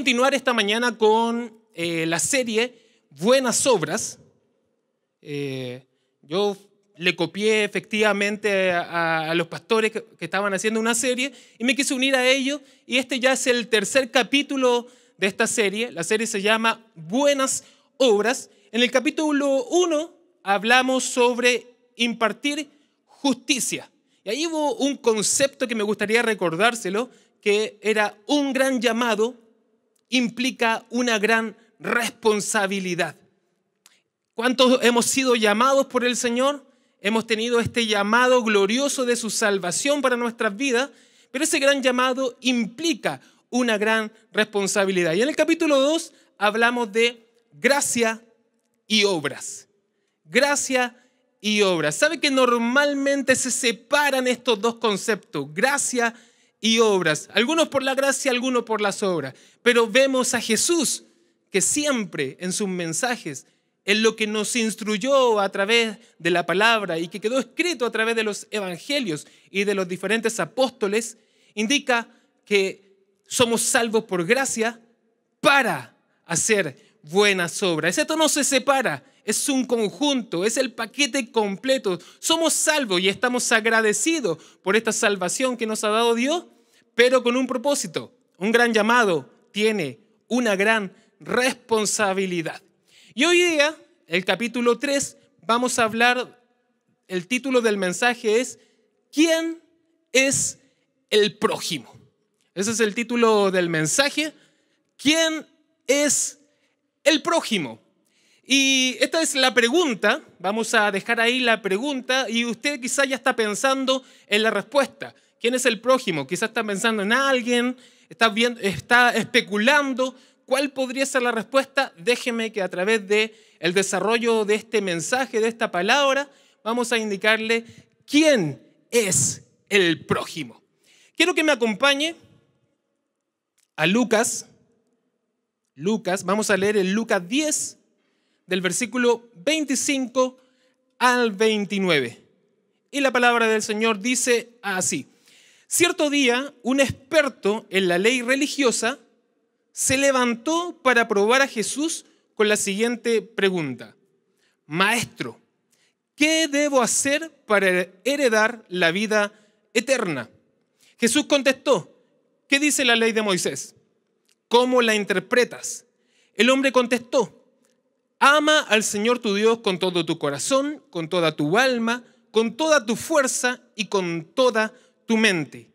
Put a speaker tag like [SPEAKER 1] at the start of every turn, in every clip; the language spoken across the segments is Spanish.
[SPEAKER 1] continuar esta mañana con eh, la serie Buenas Obras. Eh, yo le copié efectivamente a, los pastores que, estaban haciendo una serie y me quise unir a ellos y este ya es el tercer capítulo de esta serie. La serie se llama Buenas Obras. En el capítulo 1 hablamos sobre impartir justicia. Y ahí hubo un concepto que me gustaría recordárselo, que era un gran llamado implica una gran responsabilidad. ¿Cuántos hemos sido llamados por el Señor? Hemos tenido este llamado glorioso de su salvación para nuestras vidas, pero ese gran llamado implica una gran responsabilidad. Y en el capítulo 2 hablamos de gracia y obras. Gracia y obras. ¿Sabe que normalmente se separan estos dos conceptos? Gracia y y obras, algunos por la gracia, algunos por las obras, pero vemos a Jesús que siempre en sus mensajes, en lo que nos instruyó a través de la palabra y que quedó escrito a través de los evangelios y de los diferentes apóstoles, indica que somos salvos por gracia para hacer buenas obras. Esto no se separa, es un conjunto, es el paquete completo. Somos salvos y estamos agradecidos por esta salvación que nos ha dado Dios, pero con un propósito, un gran llamado, tiene una gran responsabilidad. Y hoy día, el capítulo 3, vamos a hablar, el título del mensaje es, ¿quién es el prójimo? Ese es el título del mensaje, ¿quién es el prójimo? Y esta es la pregunta, vamos a dejar ahí la pregunta y usted quizá ya está pensando en la respuesta. ¿Quién es el prójimo? Quizás está pensando en alguien, está, especulando cuál podría ser la respuesta. Déjeme que a través del desarrollo de este mensaje, de esta palabra, vamos a indicarle quién es el prójimo. Quiero que me acompañe a Lucas. Lucas, vamos a leer el Lucas 10, del versículo 25 al 29. Y la palabra del Señor dice así. Cierto día, un experto en la ley religiosa se levantó para probar a Jesús con la siguiente pregunta. Maestro, ¿qué debo hacer para heredar la vida eterna? Jesús contestó, ¿qué dice la ley de Moisés? ¿Cómo la interpretas? El hombre contestó, Ama al Señor tu Dios con todo tu corazón, con toda tu alma, con toda tu fuerza y con toda tu mente.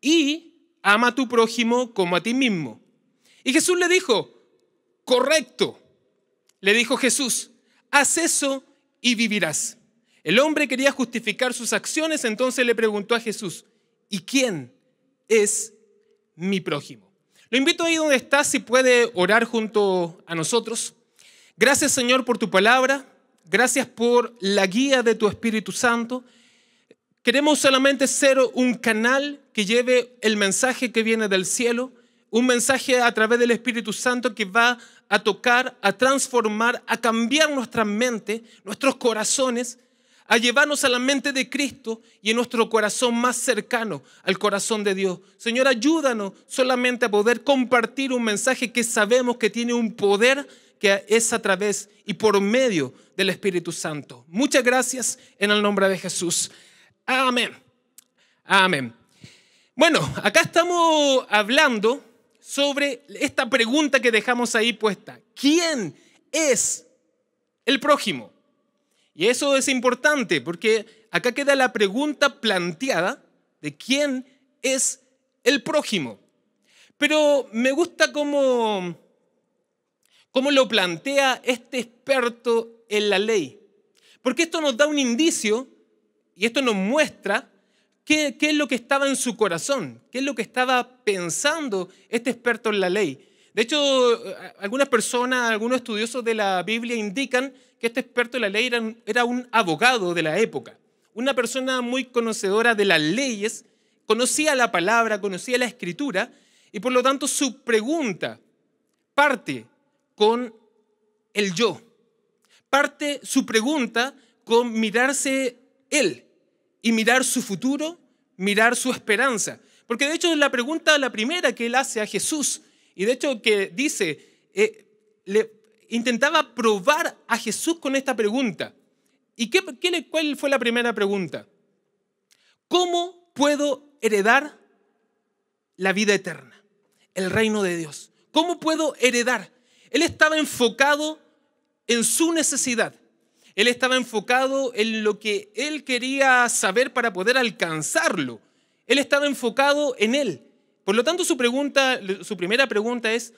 [SPEAKER 1] Y ama a tu prójimo como a ti mismo. Y Jesús le dijo, correcto. Le dijo Jesús, haz eso y vivirás. El hombre quería justificar sus acciones, entonces le preguntó a Jesús, ¿y quién es mi prójimo? Lo invito ahí donde está, si puede orar junto a nosotros. Gracias Señor por tu palabra, gracias por la guía de tu Espíritu Santo. Queremos solamente ser un canal que lleve el mensaje que viene del cielo, un mensaje a través del Espíritu Santo que va a tocar, a transformar, a cambiar nuestra mente, nuestros corazones, a llevarnos a la mente de Cristo y en nuestro corazón más cercano al corazón de Dios. Señor, ayúdanos solamente a poder compartir un mensaje que sabemos que tiene un poder es a través y por medio del Espíritu Santo. Muchas gracias en el nombre de Jesús. Amén. Amén. Bueno, acá estamos hablando sobre esta pregunta que dejamos ahí puesta. ¿Quién es el prójimo? Y eso es importante porque acá queda la pregunta planteada de quién es el prójimo. Pero me gusta como ¿Cómo lo plantea este experto en la ley. Porque esto nos da un indicio y esto nos muestra qué, es lo que estaba en su corazón, qué es lo que estaba pensando este experto en la ley. De hecho, algunas personas, algunos estudiosos de la Biblia indican que este experto en la ley era era un, abogado de la época, una persona muy conocedora de las leyes, conocía la palabra, conocía la escritura, y por lo tanto su pregunta parte con el yo. Parte su pregunta con mirarse él y mirar su futuro, mirar su esperanza. Porque de hecho es la pregunta, la primera que él hace a Jesús. Y de hecho que dice, eh, le intentaba probar a Jesús con esta pregunta. ¿Y qué, qué, cuál fue la primera pregunta? ¿Cómo puedo heredar la vida eterna, el reino de Dios? ¿Cómo puedo heredar? Él estaba enfocado en su necesidad. Él estaba enfocado en lo que él quería saber para poder alcanzarlo. Él estaba enfocado en él. Por lo tanto, su, pregunta, su primera pregunta es,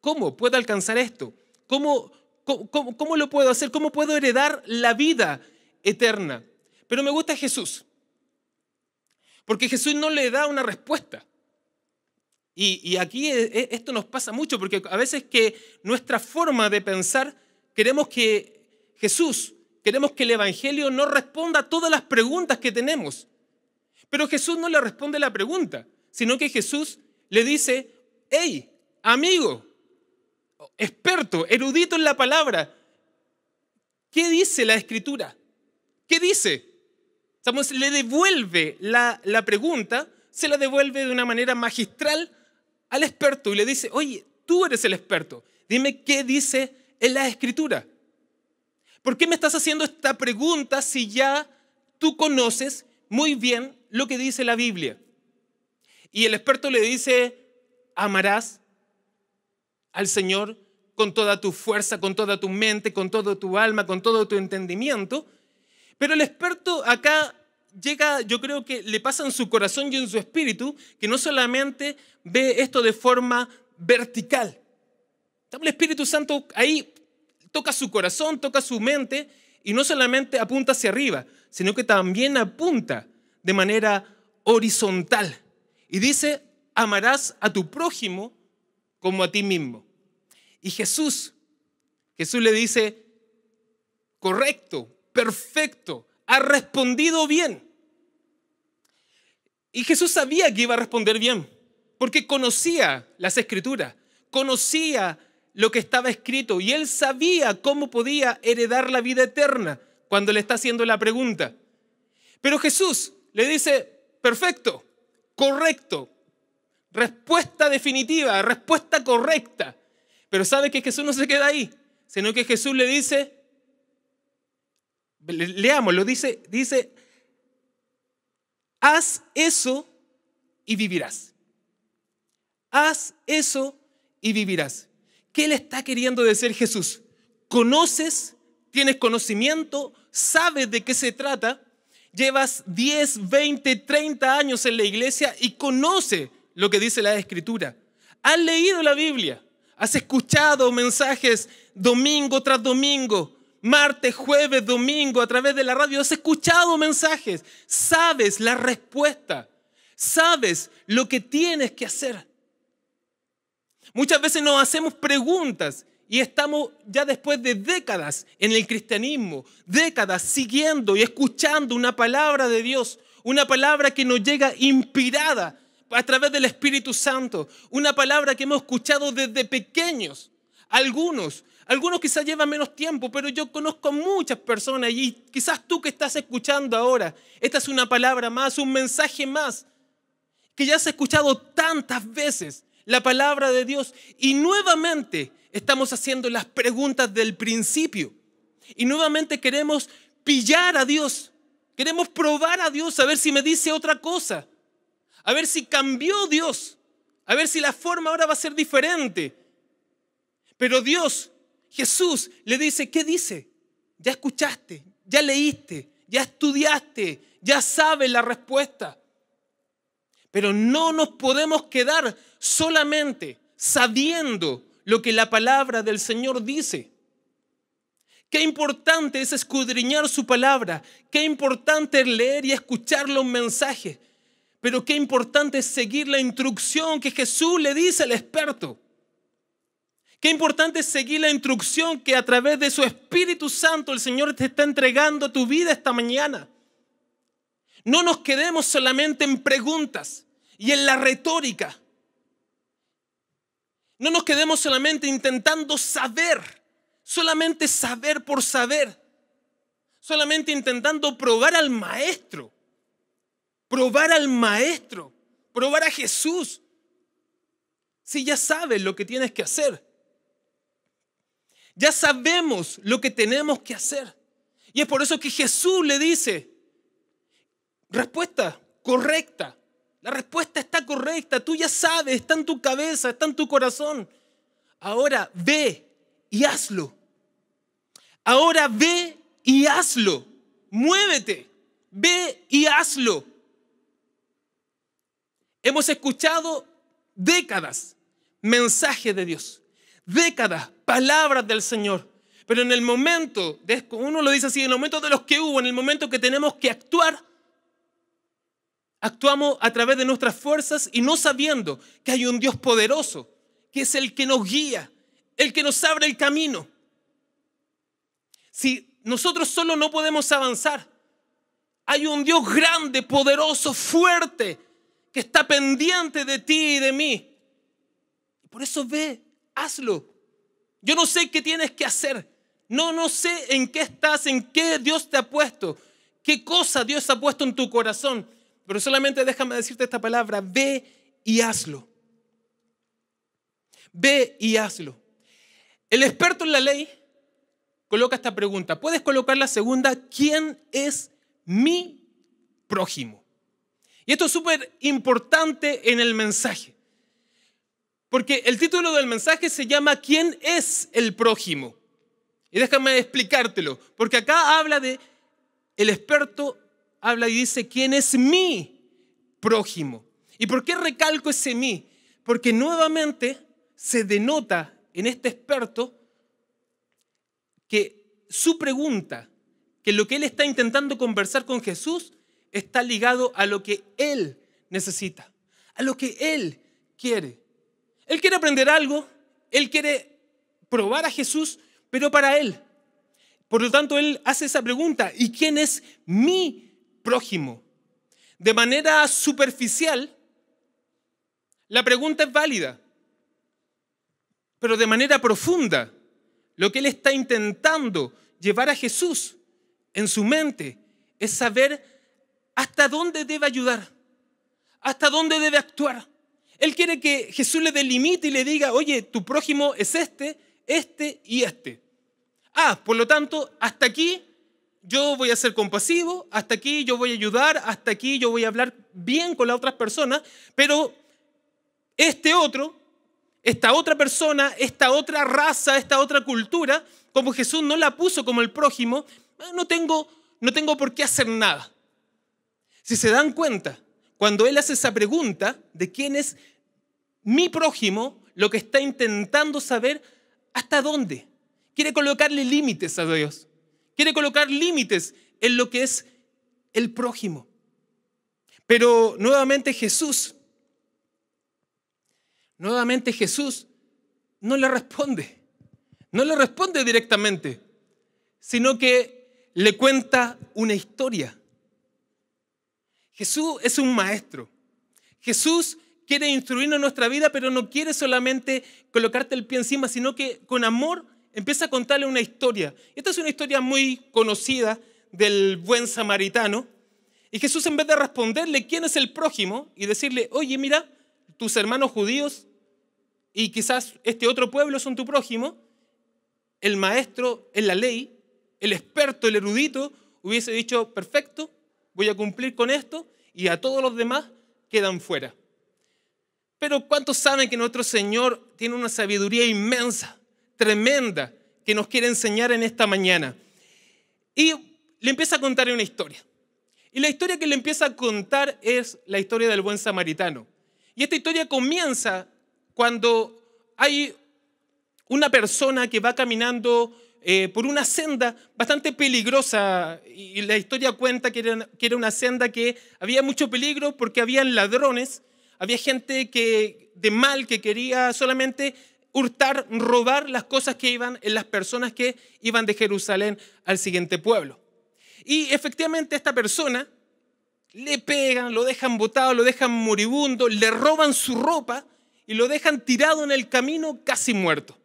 [SPEAKER 1] ¿cómo puedo alcanzar esto? ¿Cómo, cómo, cómo lo puedo hacer? ¿Cómo puedo heredar la vida eterna? Pero me gusta Jesús, porque Jesús no le da una respuesta. Y, aquí eh, eh, esto nos pasa mucho porque a veces que nuestra forma de pensar queremos que Jesús, queremos que el Evangelio no responda a todas las preguntas que tenemos. Pero Jesús no le responde la pregunta, sino que Jesús le dice, hey, amigo, experto, erudito en la palabra, ¿qué dice la escritura? ¿Qué dice? le devuelve la pregunta, se la devuelve de una manera magistral al experto y le dice, oye, tú eres el experto, dime qué dice en la escritura. ¿Por qué me estás haciendo esta pregunta si ya tú conoces muy bien lo que dice la Biblia? Y el experto le dice, amarás al Señor con toda tu fuerza, con toda tu mente, con todo tu alma, con todo tu entendimiento. Pero el experto acá llega, yo creo que le pasa en su corazón y en su espíritu, que no solamente ve esto de forma vertical. El Espíritu Santo ahí toca su corazón, toca su mente y no solamente apunta hacia arriba, sino que también apunta de manera horizontal. Y dice, amarás a tu prójimo como a ti mismo. Y Jesús, Jesús le dice, correcto, perfecto, ha respondido bien. Y Jesús sabía que iba a responder bien, porque conocía las escrituras, conocía lo que estaba escrito y él sabía cómo podía heredar la vida eterna cuando le está haciendo la pregunta. Pero Jesús le dice, perfecto, correcto, respuesta definitiva, respuesta correcta. Pero sabe que Jesús no se queda ahí, sino que Jesús le dice, Leamos, lo dice, dice, haz eso y vivirás. Haz eso y vivirás. ¿Qué le está queriendo decir Jesús? Conoces, tienes conocimiento, sabes de qué se trata, llevas 10, 20, 30 años en la iglesia y conoce lo que dice la escritura. Has leído la Biblia, has escuchado mensajes domingo tras domingo, martes, jueves, domingo, a través de la radio, has escuchado mensajes, sabes la respuesta, sabes lo que tienes que hacer. Muchas veces nos hacemos preguntas y estamos ya después de décadas en el cristianismo, décadas siguiendo y escuchando una palabra de Dios, una palabra que nos llega inspirada a través del Espíritu Santo, una palabra que hemos escuchado desde pequeños. Algunos algunos quizás llevan menos tiempo, pero yo conozco a muchas personas y quizás tú que estás escuchando ahora, esta es una palabra más, un mensaje más, que ya has escuchado tantas veces la palabra de Dios y nuevamente estamos haciendo las preguntas del principio y nuevamente queremos pillar a Dios, queremos probar a Dios, a ver si me dice otra cosa, a ver si cambió Dios, a ver si la forma ahora va a ser diferente. Pero Dios Jesús le dice, ¿qué dice? Ya escuchaste, ya leíste, ya estudiaste, ya sabes la respuesta. Pero no nos podemos quedar solamente sabiendo lo que la palabra del Señor dice. Qué importante es escudriñar su palabra, qué importante es leer y escuchar los mensajes, pero qué importante es seguir la instrucción que Jesús le dice al experto. Qué importante es seguir la instrucción que a través de su Espíritu Santo el Señor te está entregando a tu vida esta mañana. No nos quedemos solamente en preguntas y en la retórica. No nos quedemos solamente intentando saber, solamente saber por saber, solamente intentando probar al maestro, probar al maestro, probar a Jesús. Si ya sabes lo que tienes que hacer, ya sabemos lo que tenemos que hacer. Y es por eso que Jesús le dice, respuesta correcta. La respuesta está correcta. Tú ya sabes, está en tu cabeza, está en tu corazón. Ahora ve y hazlo. Ahora ve y hazlo. Muévete. Ve y hazlo. Hemos escuchado décadas mensajes de Dios décadas, palabras del Señor. Pero en el momento, uno lo dice así, en el momento de los que hubo, en el momento que tenemos que actuar, actuamos a través de nuestras fuerzas y no sabiendo que hay un Dios poderoso, que es el que nos guía, el que nos abre el camino. Si nosotros solo no podemos avanzar, hay un Dios grande, poderoso, fuerte, que está pendiente de ti y de mí. Por eso ve hazlo. Yo no sé qué tienes que hacer. No, no sé en qué estás, en qué Dios te ha puesto, qué cosa Dios ha puesto en tu corazón. Pero solamente déjame decirte esta palabra, ve y hazlo. Ve y hazlo. El experto en la ley coloca esta pregunta. Puedes colocar la segunda, ¿quién es mi prójimo? Y esto es súper importante en el mensaje. Porque el título del mensaje se llama ¿Quién es el prójimo? Y déjame explicártelo, porque acá habla de, el experto habla y dice, ¿quién es mi prójimo? ¿Y por qué recalco ese mí? Porque nuevamente se denota en este experto que su pregunta, que lo que él está intentando conversar con Jesús, está ligado a lo que él necesita, a lo que él quiere. Él quiere aprender algo, él quiere probar a Jesús, pero para él. Por lo tanto, él hace esa pregunta, ¿y quién es mi prójimo? De manera superficial, la pregunta es válida, pero de manera profunda, lo que él está intentando llevar a Jesús en su mente es saber hasta dónde debe ayudar, hasta dónde debe actuar, él quiere que Jesús le delimite y le diga, oye, tu prójimo es este, este y este. Ah, por lo tanto, hasta aquí yo voy a ser compasivo, hasta aquí yo voy a ayudar, hasta aquí yo voy a hablar bien con las otras personas, pero este otro, esta otra persona, esta otra raza, esta otra cultura, como Jesús no la puso como el prójimo, ah, no tengo, no tengo por qué hacer nada. Si se dan cuenta, cuando Él hace esa pregunta de quién es mi prójimo lo que está intentando saber hasta dónde. Quiere colocarle límites a Dios. Quiere colocar límites en lo que es el prójimo. Pero nuevamente Jesús, nuevamente Jesús no le responde. No le responde directamente, sino que le cuenta una historia. Jesús es un maestro. Jesús quiere instruirnos en nuestra vida, pero no quiere solamente colocarte el pie encima, sino que con amor empieza a contarle una historia. Esta es una historia muy conocida del buen samaritano. Y Jesús en vez de responderle quién es el prójimo y decirle, oye, mira, tus hermanos judíos y quizás este otro pueblo son tu prójimo, el maestro en la ley, el experto, el erudito, hubiese dicho, perfecto, voy a cumplir con esto y a todos los demás quedan fuera. Pero ¿cuántos saben que nuestro Señor tiene una sabiduría inmensa, tremenda, que nos quiere enseñar en esta mañana? Y le empieza a contar una historia. Y la historia que le empieza a contar es la historia del buen samaritano. Y esta historia comienza cuando hay una persona que va caminando eh, por una senda bastante peligrosa y la historia cuenta que era, que era, una senda que había mucho peligro porque habían ladrones había gente que, de mal que quería solamente hurtar, robar las cosas que iban en las personas que iban de Jerusalén al siguiente pueblo. Y efectivamente esta persona le pegan, lo dejan botado, lo dejan moribundo, le roban su ropa y lo dejan tirado en el camino casi muerto.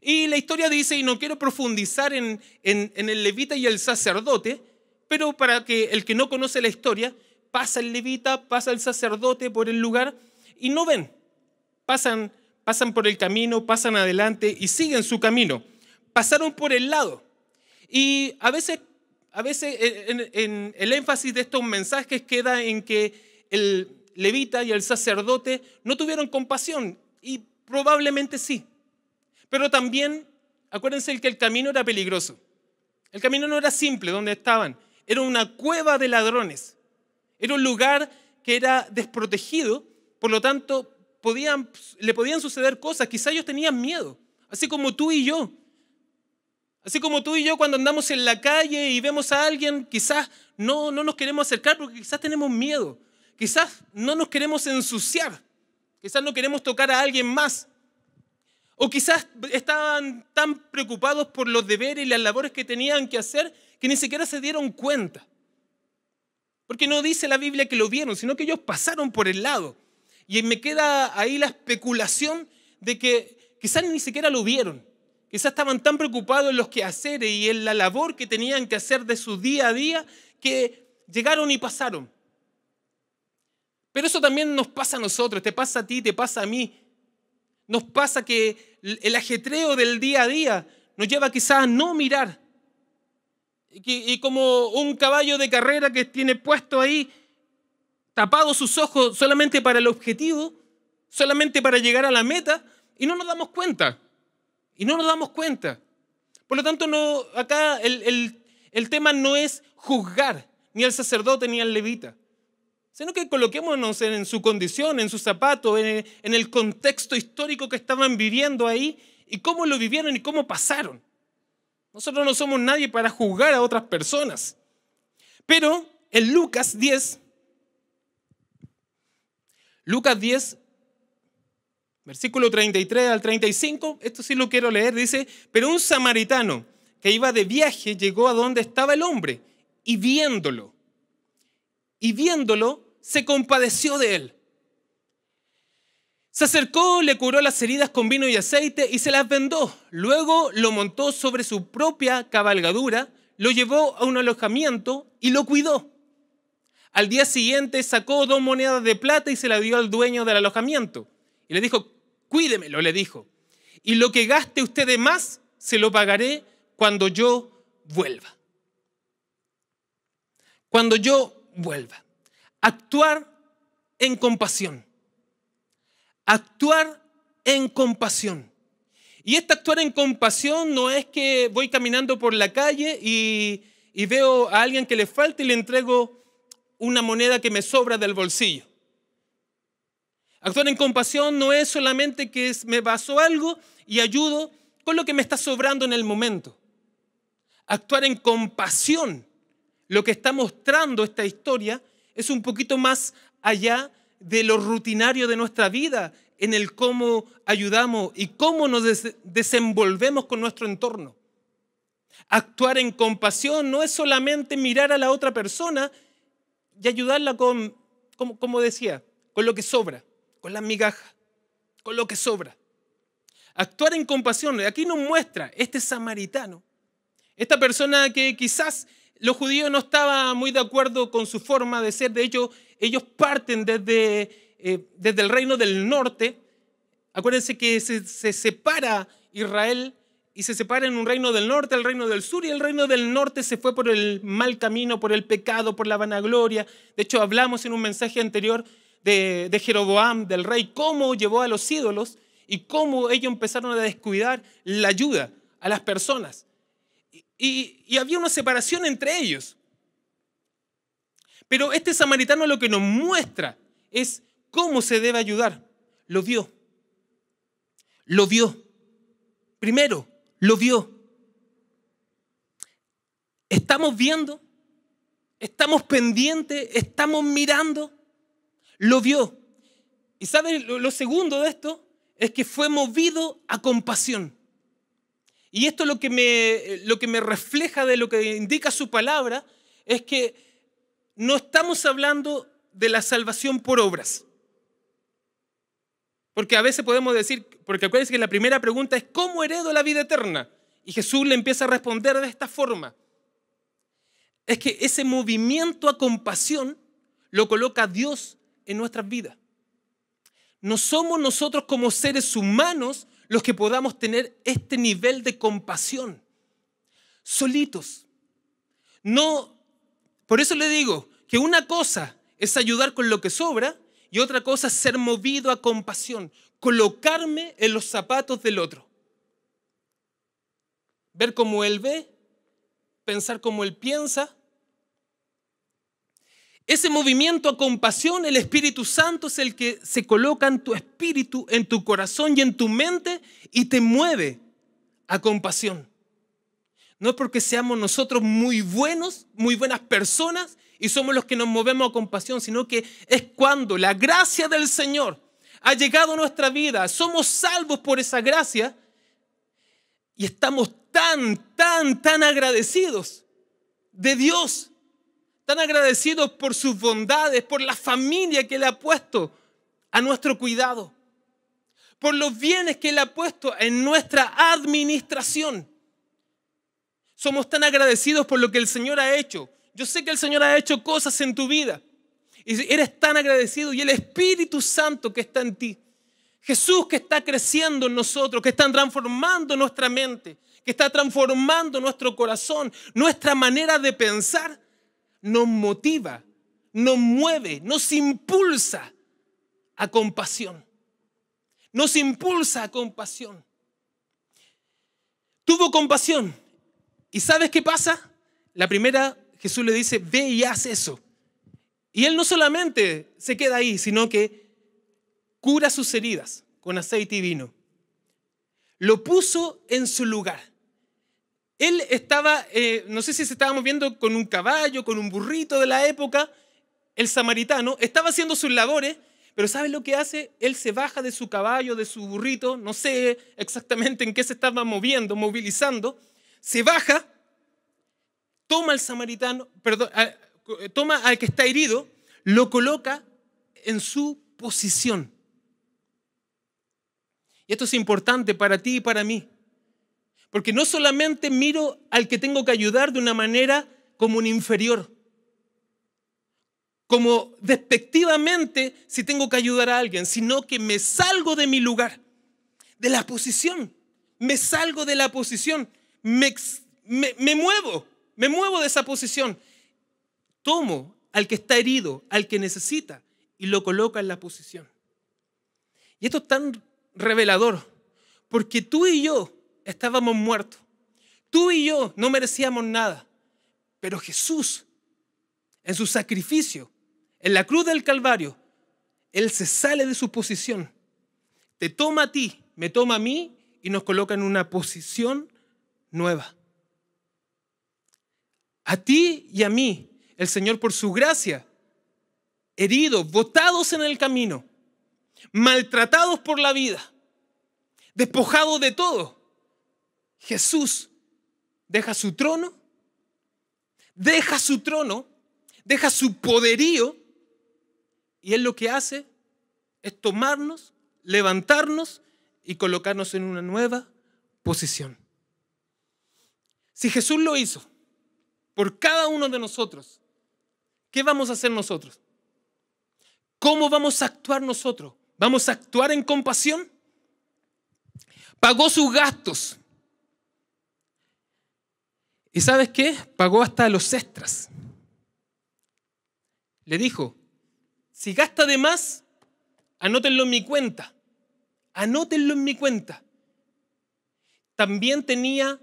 [SPEAKER 1] Y la historia dice, y no quiero profundizar en, en el levita y el sacerdote, pero para que el que no conoce la historia, pasa el levita, pasa el sacerdote por el lugar y no ven. Pasan, pasan por el camino, pasan adelante y siguen su camino. Pasaron por el lado. Y a veces, a veces eh, el énfasis de estos mensajes queda en que el levita y el sacerdote no tuvieron compasión y probablemente sí. Pero también, acuérdense que el camino era peligroso. El camino no era simple donde estaban. Era una cueva de ladrones. Era un lugar que era desprotegido, por lo tanto le podían suceder cosas, Quizás ellos tenían miedo, así como tú y yo. Así como tú y yo cuando andamos en la calle y vemos a alguien, quizás no, no nos queremos acercar porque quizás tenemos miedo, quizás no nos queremos ensuciar, quizás no queremos tocar a alguien más. O quizás estaban tan preocupados por los deberes y las labores que tenían que hacer que ni siquiera se dieron cuenta. Porque no dice la Biblia que lo vieron, sino que ellos pasaron por el lado. Y me queda ahí la especulación de que quizás ni siquiera lo vieron. Quizás estaban tan preocupados en los quehaceres y en la labor que tenían que hacer de su día a día que llegaron y pasaron. Pero eso también nos pasa a nosotros, te pasa a ti, te pasa a mí. Nos pasa que el ajetreo del día a día nos lleva quizás a no mirar y, como un caballo de carrera que tiene puesto ahí, tapado sus ojos solamente para el objetivo, solamente para llegar a la meta, y no nos damos cuenta. Y no nos damos cuenta. Por lo tanto, acá el, tema no es juzgar ni al sacerdote ni al levita, sino que coloquémonos en, su condición, en su zapatos, en el contexto histórico que estaban viviendo ahí y cómo lo vivieron y cómo pasaron. Nosotros no somos nadie para juzgar a otras personas. Pero en Lucas 10, Lucas 10, versículo 33 al 35, esto sí lo quiero leer, dice, pero un samaritano que iba de viaje llegó a donde estaba el hombre y viéndolo, y viéndolo, se compadeció de él se acercó, le curó las heridas con vino y aceite y se las vendó. Luego lo montó sobre su propia cabalgadura, lo llevó a un alojamiento y lo cuidó. Al día siguiente sacó dos monedas de plata y se las dio al dueño del alojamiento. Y le dijo, cuídemelo, le dijo. Y lo que gaste usted de más, se lo pagaré cuando yo vuelva. Cuando yo vuelva. Actuar en compasión. Actuar en compasión. Y este actuar en compasión no es que voy caminando por la calle y, veo a alguien que le falta y le entrego una moneda que me sobra del bolsillo. Actuar en compasión no es solamente que me pasó algo y ayudo con lo que me está sobrando en el momento. Actuar en compasión, lo que está mostrando esta historia, es un poquito más allá de lo rutinario de nuestra vida en el cómo ayudamos y cómo nos desenvolvemos con nuestro entorno. Actuar en compasión no es solamente mirar a la otra persona y ayudarla con, como, como decía, con lo que sobra, con las migajas, con lo que sobra. Actuar en compasión, aquí nos muestra este samaritano, esta persona que quizás los judíos no estaban muy de acuerdo con su forma de ser. De hecho, ellos parten desde, eh, desde el reino del norte. Acuérdense que se, separa Israel y se separa en un reino del norte, el reino del sur, y el reino del norte se fue por el mal camino, por el pecado, por la vanagloria. De hecho, hablamos en un mensaje anterior de, de Jeroboam, del rey, cómo llevó a los ídolos y cómo ellos empezaron a descuidar la ayuda a las personas y, había una separación entre ellos. Pero este samaritano lo que nos muestra es cómo se debe ayudar. Lo vio. Lo vio. Primero, lo vio. Estamos viendo, estamos pendientes, estamos mirando. Lo vio. Y sabe lo segundo de esto es que fue movido a compasión. Y esto lo que, me, lo que me refleja de lo que indica su palabra es que no estamos hablando de la salvación por obras. Porque a veces podemos decir, porque acuérdense que la primera pregunta es, ¿cómo heredo la vida eterna? Y Jesús le empieza a responder de esta forma. Es que ese movimiento a compasión lo coloca Dios en nuestras vidas. No somos nosotros como seres humanos los que podamos tener este nivel de compasión, solitos. No, por eso le digo que una cosa es ayudar con lo que sobra y otra cosa es ser movido a compasión, colocarme en los zapatos del otro. Ver cómo él ve, pensar como él piensa, ese movimiento a compasión, el Espíritu Santo es el que se coloca en tu espíritu, en tu corazón y en tu mente y te mueve a compasión. No es porque seamos nosotros muy buenos, muy buenas personas y somos los que nos movemos a compasión, sino que es cuando la gracia del Señor ha llegado a nuestra vida, somos salvos por esa gracia y estamos tan, tan, tan agradecidos de Dios tan agradecidos por sus bondades, por la familia que le ha puesto a nuestro cuidado, por los bienes que le ha puesto en nuestra administración. Somos tan agradecidos por lo que el Señor ha hecho. Yo sé que el Señor ha hecho cosas en tu vida. Y eres tan agradecido y el Espíritu Santo que está en ti, Jesús que está creciendo en nosotros, que está transformando nuestra mente, que está transformando nuestro corazón, nuestra manera de pensar, nos motiva, nos mueve, nos impulsa a compasión. Nos impulsa a compasión. Tuvo compasión. ¿Y sabes qué pasa? La primera, Jesús le dice, ve y haz eso. Y él no solamente se queda ahí, sino que cura sus heridas con aceite y vino. Lo puso en su lugar. Él estaba, eh, no sé si se estaba moviendo con un caballo, con un burrito de la época, el samaritano, estaba haciendo sus labores, pero ¿sabes lo que hace? Él se baja de su caballo, de su burrito, no sé exactamente en qué se estaba moviendo, movilizando, se baja, toma al samaritano, perdón, eh, toma al que está herido, lo coloca en su posición. Y esto es importante para ti y para mí. Porque no solamente miro al que tengo que ayudar de una manera como un inferior, como despectivamente si tengo que ayudar a alguien, sino que me salgo de mi lugar, de la posición, me salgo de la posición, me, me, muevo, me muevo de esa posición, tomo al que está herido, al que necesita, y lo coloco en la posición. Y esto es tan revelador, porque tú y yo estábamos muertos. Tú y yo no merecíamos nada, pero Jesús, en su sacrificio, en la cruz del Calvario, Él se sale de su posición, te toma a ti, me toma a mí y nos coloca en una posición nueva. A ti y a mí, el Señor por su gracia, heridos, botados en el camino, maltratados por la vida, despojados de todo, Jesús deja su trono, deja su trono, deja su poderío, y Él lo que hace es tomarnos, levantarnos y colocarnos en una nueva posición. Si Jesús lo hizo por cada uno de nosotros, ¿qué vamos a hacer nosotros? ¿Cómo vamos a actuar nosotros? ¿Vamos a actuar en compasión? Pagó sus gastos, ¿Y sabes qué? Pagó hasta los extras. Le dijo, si gasta de más, anótenlo en mi cuenta. Anótenlo en mi cuenta. También tenía,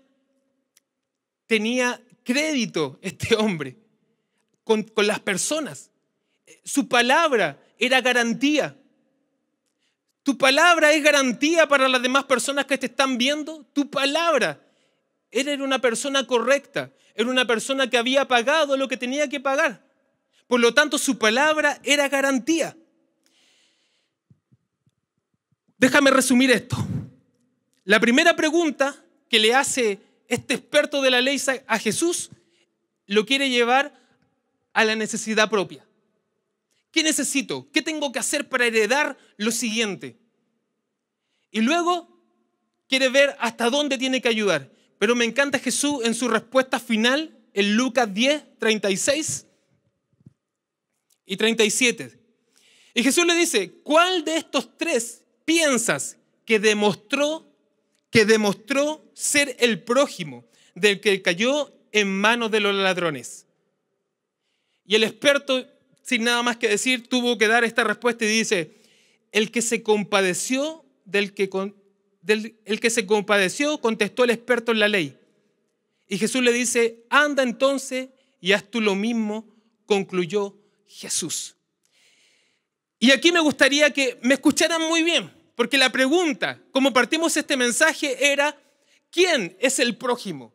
[SPEAKER 1] tenía crédito este hombre con, con las personas. Su palabra era garantía. Tu palabra es garantía para las demás personas que te están viendo. Tu palabra él era una persona correcta, era una persona que había pagado lo que tenía que pagar. Por lo tanto, su palabra era garantía. Déjame resumir esto. La primera pregunta que le hace este experto de la ley a Jesús lo quiere llevar a la necesidad propia. ¿Qué necesito? ¿Qué tengo que hacer para heredar lo siguiente? Y luego quiere ver hasta dónde tiene que ayudar. Pero me encanta Jesús en su respuesta final en Lucas 10, 36 y 37. Y Jesús le dice, ¿cuál de estos tres piensas que demostró, que demostró ser el prójimo del que cayó en manos de los ladrones? Y el experto, sin nada más que decir, tuvo que dar esta respuesta y dice, el que se compadeció del que, del el que se compadeció, contestó el experto en la ley. Y Jesús le dice, anda entonces y haz tú lo mismo, concluyó Jesús. Y aquí me gustaría que me escucharan muy bien, porque la pregunta, como partimos este mensaje, era, ¿quién es el prójimo?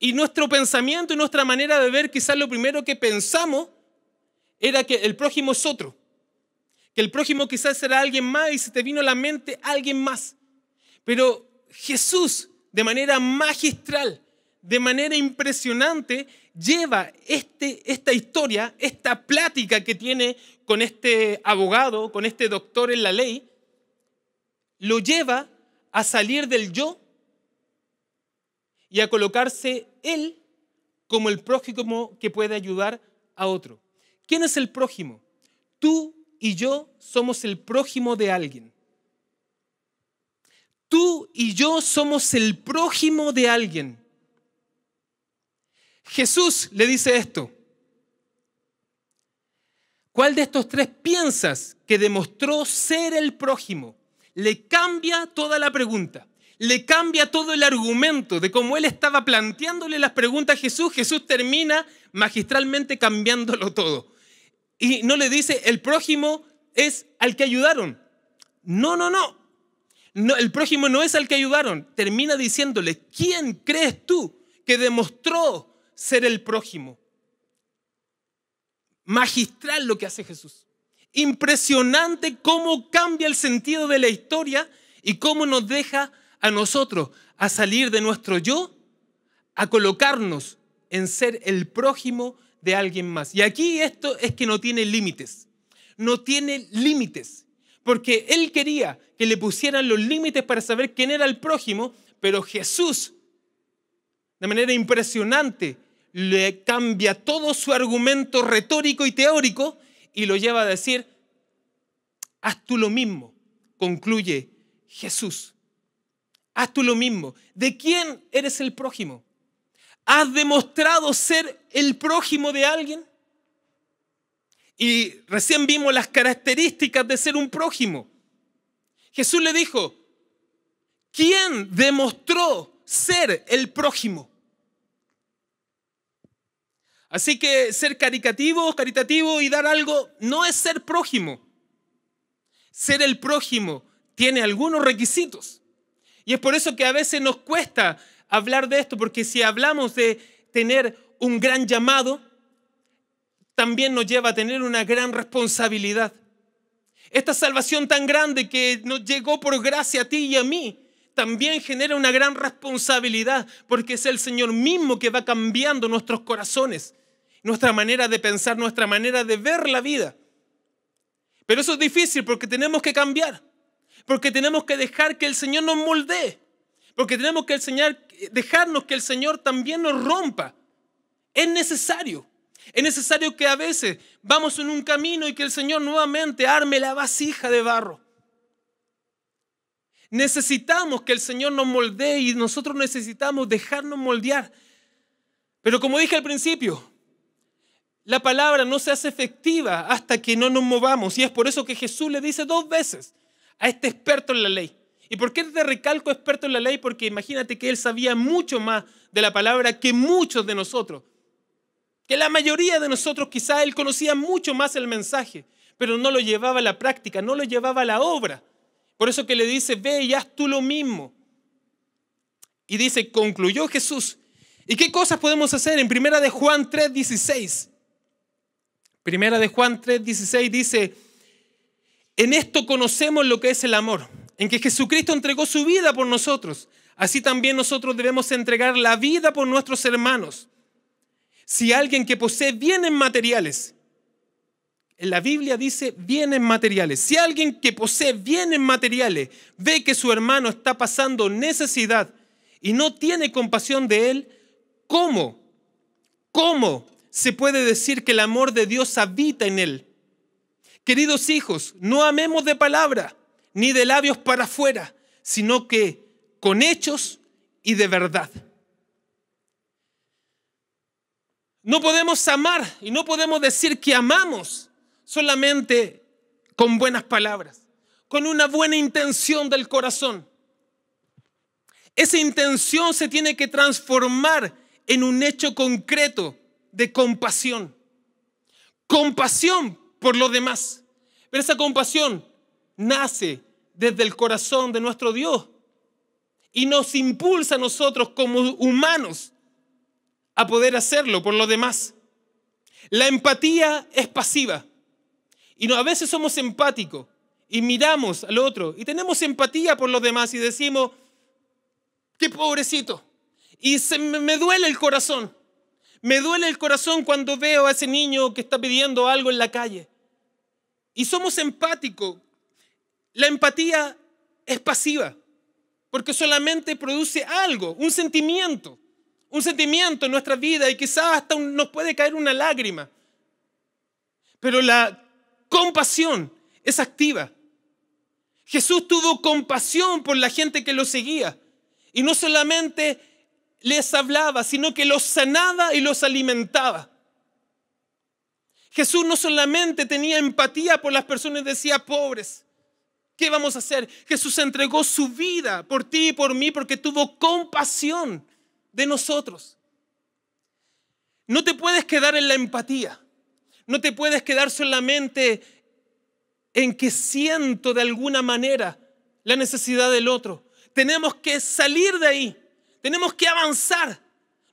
[SPEAKER 1] Y nuestro pensamiento y nuestra manera de ver, quizás lo primero que pensamos era que el prójimo es otro, que el prójimo quizás será alguien más y se te vino a la mente alguien más. Pero Jesús, de manera magistral, de manera impresionante, lleva este, esta historia, esta plática que tiene con este abogado, con este doctor en la ley, lo lleva a salir del yo y a colocarse él como el prójimo que puede ayudar a otro. ¿Quién es el prójimo? Tú y yo somos el prójimo de alguien. Tú y yo somos el prójimo de alguien. Jesús le dice esto. ¿Cuál de estos tres piensas que demostró ser el prójimo? Le cambia toda la pregunta, le cambia todo el argumento de cómo él estaba planteándole las preguntas a Jesús. Jesús termina magistralmente cambiándolo todo. Y no le dice, el prójimo es al que ayudaron. No, no, no el prójimo no es al que ayudaron. Termina diciéndole, ¿quién crees tú que demostró ser el prójimo? Magistral lo que hace Jesús. Impresionante cómo cambia el sentido de la historia y cómo nos deja a nosotros a salir de nuestro yo, a colocarnos en ser el prójimo de alguien más. Y aquí esto es que no tiene límites. No tiene límites porque él quería que le pusieran los límites para saber quién era el prójimo, pero Jesús, de manera impresionante, le cambia todo su argumento retórico y teórico y lo lleva a decir, haz tú lo mismo, concluye Jesús. Haz tú lo mismo. ¿De quién eres el prójimo? ¿Has demostrado ser el prójimo de alguien? Y recién vimos las características de ser un prójimo. Jesús le dijo, ¿quién demostró ser el prójimo? Así que ser caritativo, caritativo y dar algo no es ser prójimo. Ser el prójimo tiene algunos requisitos. Y es por eso que a veces nos cuesta hablar de esto, porque si hablamos de tener un gran llamado, también nos lleva a tener una gran responsabilidad. Esta salvación tan grande que nos llegó por gracia a ti y a mí, también genera una gran responsabilidad, porque es el Señor mismo que va cambiando nuestros corazones, nuestra manera de pensar, nuestra manera de ver la vida. Pero eso es difícil porque tenemos que cambiar, porque tenemos que dejar que el Señor nos moldee, porque tenemos que dejarnos que el Señor también nos rompa. Es necesario. Es necesario que a veces vamos en un camino y que el Señor nuevamente arme la vasija de barro. Necesitamos que el Señor nos moldee y nosotros necesitamos dejarnos moldear. Pero como dije al principio, la palabra no se hace efectiva hasta que no nos movamos. Y es por eso que Jesús le dice dos veces a este experto en la ley. ¿Y por qué te recalco experto en la ley? Porque imagínate que él sabía mucho más de la palabra que muchos de nosotros que la mayoría de nosotros quizá él conocía mucho más el mensaje, pero no lo llevaba a la práctica, no lo llevaba a la obra. Por eso que le dice, ve y haz tú lo mismo. Y dice, concluyó Jesús. ¿Y qué cosas podemos hacer? En Primera de Juan 3:16. Primera de Juan 3:16 dice, en esto conocemos lo que es el amor, en que Jesucristo entregó su vida por nosotros. Así también nosotros debemos entregar la vida por nuestros hermanos. Si alguien que posee bienes materiales, en la Biblia dice bienes materiales, si alguien que posee bienes materiales ve que su hermano está pasando necesidad y no tiene compasión de él, ¿cómo? ¿Cómo se puede decir que el amor de Dios habita en él? Queridos hijos, no amemos de palabra ni de labios para afuera, sino que con hechos y de verdad. No podemos amar y no podemos decir que amamos solamente con buenas palabras, con una buena intención del corazón. Esa intención se tiene que transformar en un hecho concreto de compasión. Compasión por los demás. Pero esa compasión nace desde el corazón de nuestro Dios y nos impulsa a nosotros como humanos a poder hacerlo por los demás. La empatía es pasiva. Y a veces somos empáticos y miramos al otro y tenemos empatía por los demás y decimos, qué pobrecito. Y se, me, me duele el corazón. Me duele el corazón cuando veo a ese niño que está pidiendo algo en la calle. Y somos empáticos. La empatía es pasiva, porque solamente produce algo, un sentimiento un sentimiento en nuestra vida y quizás hasta nos puede caer una lágrima. Pero la compasión es activa. Jesús tuvo compasión por la gente que lo seguía y no solamente les hablaba, sino que los sanaba y los alimentaba. Jesús no solamente tenía empatía por las personas decía, pobres, ¿qué vamos a hacer? Jesús entregó su vida por ti y por mí porque tuvo compasión de nosotros. No te puedes quedar en la empatía. No te puedes quedar solamente en que siento de alguna manera la necesidad del otro. Tenemos que salir de ahí. Tenemos que avanzar.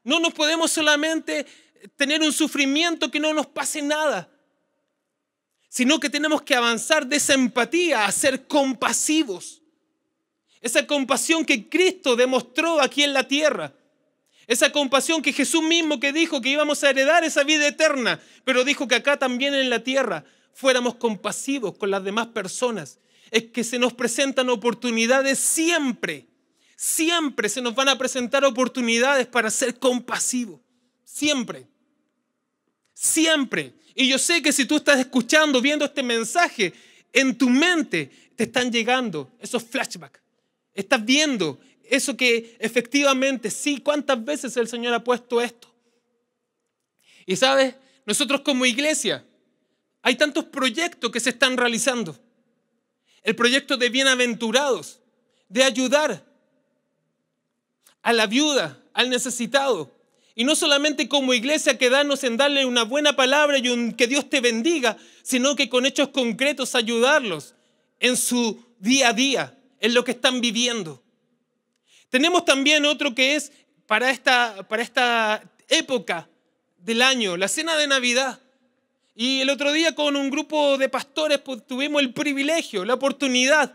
[SPEAKER 1] No nos podemos solamente tener un sufrimiento que no nos pase nada, sino que tenemos que avanzar de esa empatía a ser compasivos. Esa compasión que Cristo demostró aquí en la tierra. Esa compasión que Jesús mismo que dijo que íbamos a heredar esa vida eterna, pero dijo que acá también en la tierra fuéramos compasivos con las demás personas. Es que se nos presentan oportunidades siempre, siempre se nos van a presentar oportunidades para ser compasivos, siempre, siempre. Y yo sé que si tú estás escuchando, viendo este mensaje, en tu mente te están llegando esos flashbacks. Estás viendo eso que efectivamente, sí, ¿cuántas veces el Señor ha puesto esto? Y sabes, nosotros como iglesia, hay tantos proyectos que se están realizando. El proyecto de bienaventurados, de ayudar a la viuda, al necesitado. Y no solamente como iglesia quedarnos en darle una buena palabra y un que Dios te bendiga, sino que con hechos concretos ayudarlos en su día a día, en lo que están viviendo. Tenemos también otro que es para esta, para esta época del año, la cena de Navidad. Y el otro día con un grupo de pastores tuvimos el privilegio, la oportunidad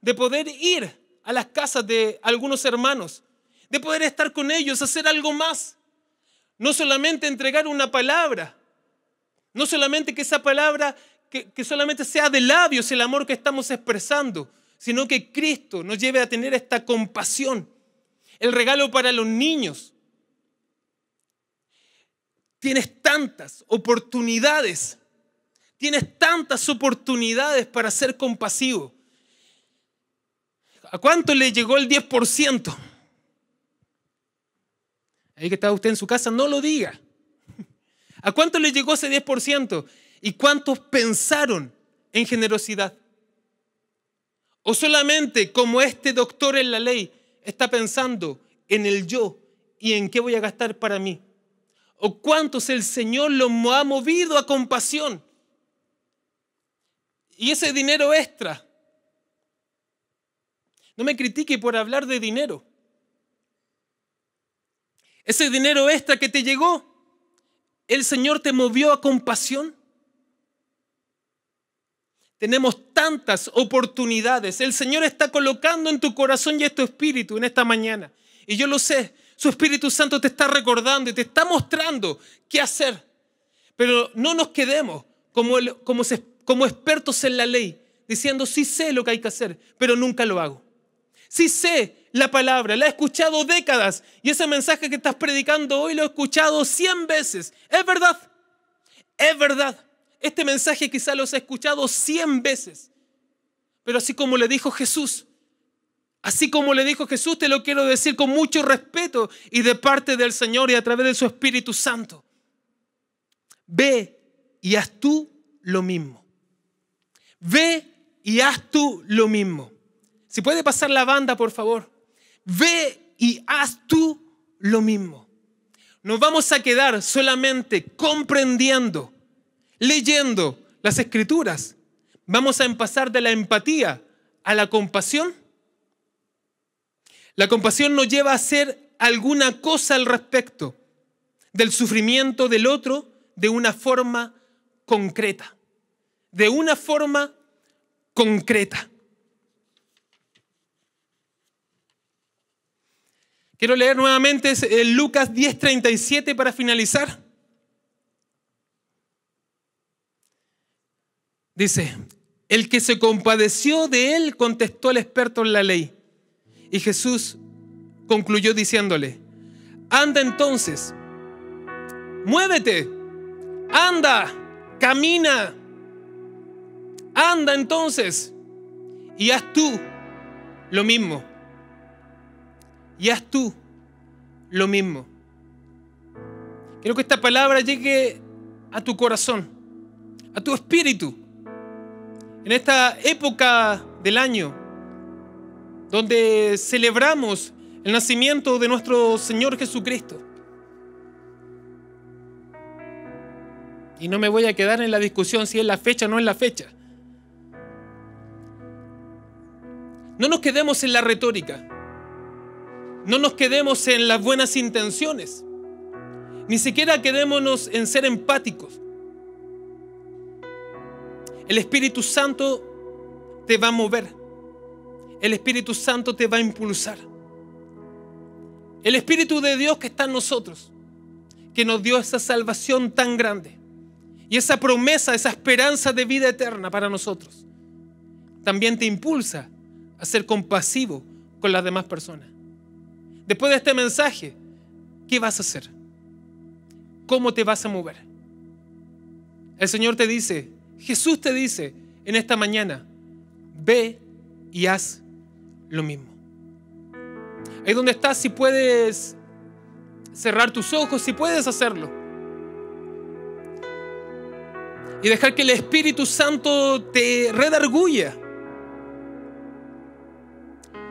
[SPEAKER 1] de poder ir a las casas de algunos hermanos, de poder estar con ellos, hacer algo más. No solamente entregar una palabra, no solamente que esa palabra, que, que solamente sea de labios el amor que estamos expresando, sino que Cristo nos lleve a tener esta compasión. El regalo para los niños. Tienes tantas oportunidades, tienes tantas oportunidades para ser compasivo. ¿A cuánto le llegó el 10%? Ahí que está usted en su casa, no lo diga. ¿A cuánto le llegó ese 10%? ¿Y cuántos pensaron en generosidad? O solamente como este doctor en la ley está pensando en el yo y en qué voy a gastar para mí. O cuántos el Señor lo ha movido a compasión. Y ese dinero extra. No me critique por hablar de dinero. Ese dinero extra que te llegó, el Señor te movió a compasión. Tenemos tantas oportunidades. El Señor está colocando en tu corazón y en tu espíritu en esta mañana. Y yo lo sé, su Espíritu Santo te está recordando y te está mostrando qué hacer. Pero no nos quedemos como, como, expertos en la ley, diciendo, sí sé lo que hay que hacer, pero nunca lo hago. Sí sé la palabra, la he escuchado décadas y ese mensaje que estás predicando hoy lo he escuchado cien veces. Es verdad, es verdad. Este mensaje quizá los he escuchado cien veces. Pero así como le dijo Jesús, así como le dijo Jesús, te lo quiero decir con mucho respeto y de parte del Señor y a través de su Espíritu Santo. Ve y haz tú lo mismo. Ve y haz tú lo mismo. Si puede pasar la banda, por favor. Ve y haz tú lo mismo. Nos vamos a quedar solamente comprendiendo leyendo las escrituras, vamos a pasar de la empatía a la compasión. La compasión nos lleva a hacer alguna cosa al respecto del sufrimiento del otro de una forma concreta. De una forma concreta. Quiero leer nuevamente eh, Lucas 10:37 para finalizar. Dice, el que se compadeció de él contestó al experto en la ley. Y Jesús concluyó diciéndole, anda entonces, muévete, anda, camina, anda entonces y haz tú lo mismo. Y haz tú lo mismo. Quiero que esta palabra llegue a tu corazón, a tu espíritu en esta época del año, donde celebramos el nacimiento de nuestro Señor Jesucristo. Y no me voy a quedar en la discusión si es la fecha o no es la fecha. No nos quedemos en la retórica. No nos quedemos en las buenas intenciones. Ni siquiera quedémonos en ser empáticos. El Espíritu Santo te va a mover. El Espíritu Santo te va a impulsar. El Espíritu de Dios que está en nosotros, que nos dio esa salvación tan grande y esa promesa, esa esperanza de vida eterna para nosotros, también te impulsa a ser compasivo con las demás personas. Después de este mensaje, ¿qué vas a hacer? ¿Cómo te vas a mover? El Señor te dice, Jesús te dice en esta mañana, ve y haz lo mismo. Ahí donde estás, si puedes cerrar tus ojos, si puedes hacerlo. Y dejar que el Espíritu Santo te redarguya.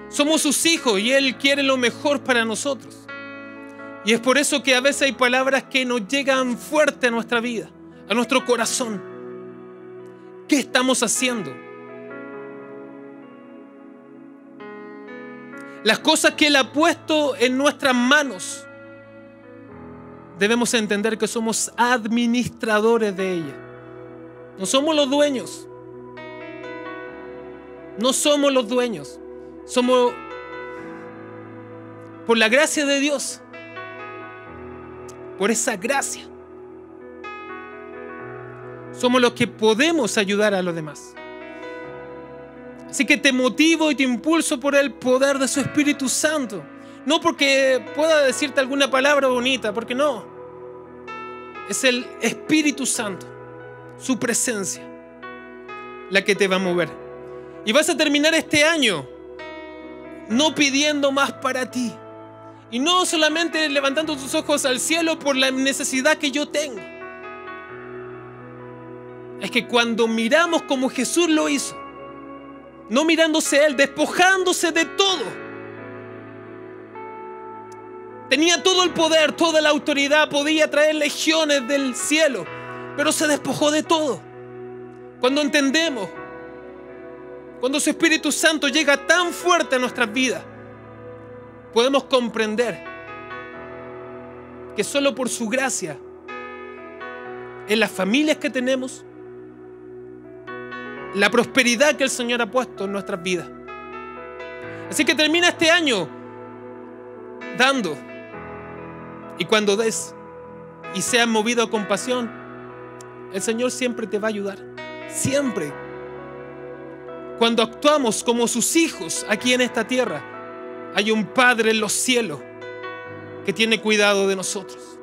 [SPEAKER 1] Somos sus hijos y Él quiere lo mejor para nosotros. Y es por eso que a veces hay palabras que nos llegan fuerte a nuestra vida, a nuestro corazón. ¿Qué estamos haciendo? Las cosas que Él ha puesto en nuestras manos, debemos entender que somos administradores de ella. No somos los dueños. No somos los dueños. Somos, por la gracia de Dios, por esa gracia somos los que podemos ayudar a los demás. Así que te motivo y te impulso por el poder de su Espíritu Santo. No porque pueda decirte alguna palabra bonita, porque no. Es el Espíritu Santo, su presencia, la que te va a mover. Y vas a terminar este año no pidiendo más para ti. Y no solamente levantando tus ojos al cielo por la necesidad que yo tengo es que cuando miramos como Jesús lo hizo, no mirándose a Él, despojándose de todo, tenía todo el poder, toda la autoridad, podía traer legiones del cielo, pero se despojó de todo. Cuando entendemos, cuando su Espíritu Santo llega tan fuerte a nuestras vidas, podemos comprender que solo por su gracia, en las familias que tenemos, la prosperidad que el Señor ha puesto en nuestras vidas. Así que termina este año dando. Y cuando des y seas movido a compasión, el Señor siempre te va a ayudar. Siempre. Cuando actuamos como sus hijos aquí en esta tierra, hay un Padre en los cielos que tiene cuidado de nosotros.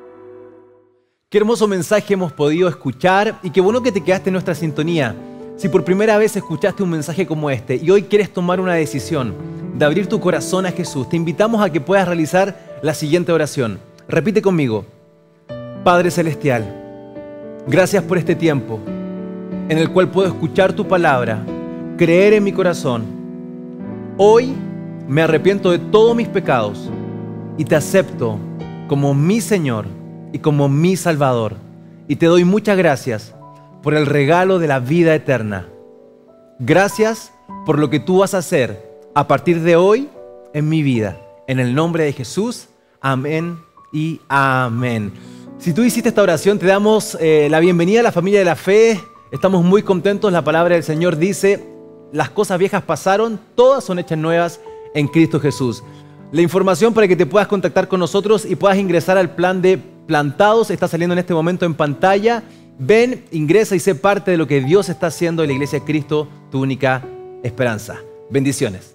[SPEAKER 2] Qué hermoso mensaje hemos podido escuchar y qué bueno que te quedaste en nuestra sintonía. Si por primera vez escuchaste un mensaje como este y hoy quieres tomar una decisión de abrir tu corazón a Jesús, te invitamos a que puedas realizar la siguiente oración. Repite conmigo, Padre Celestial, gracias por este tiempo en el cual puedo escuchar tu palabra, creer en mi corazón. Hoy me arrepiento de todos mis pecados y te acepto como mi Señor y como mi Salvador. Y te doy muchas gracias por el regalo de la vida eterna. Gracias por lo que tú vas a hacer a partir de hoy en mi vida. En el nombre de Jesús, amén y amén. Si tú hiciste esta oración, te damos eh, la bienvenida a la familia de la fe. Estamos muy contentos. La palabra del Señor dice, las cosas viejas pasaron, todas son hechas nuevas en Cristo Jesús. La información para que te puedas contactar con nosotros y puedas ingresar al plan de plantados está saliendo en este momento en pantalla. Ven, ingresa y sé parte de lo que Dios está haciendo en la Iglesia de Cristo, tu única esperanza. Bendiciones.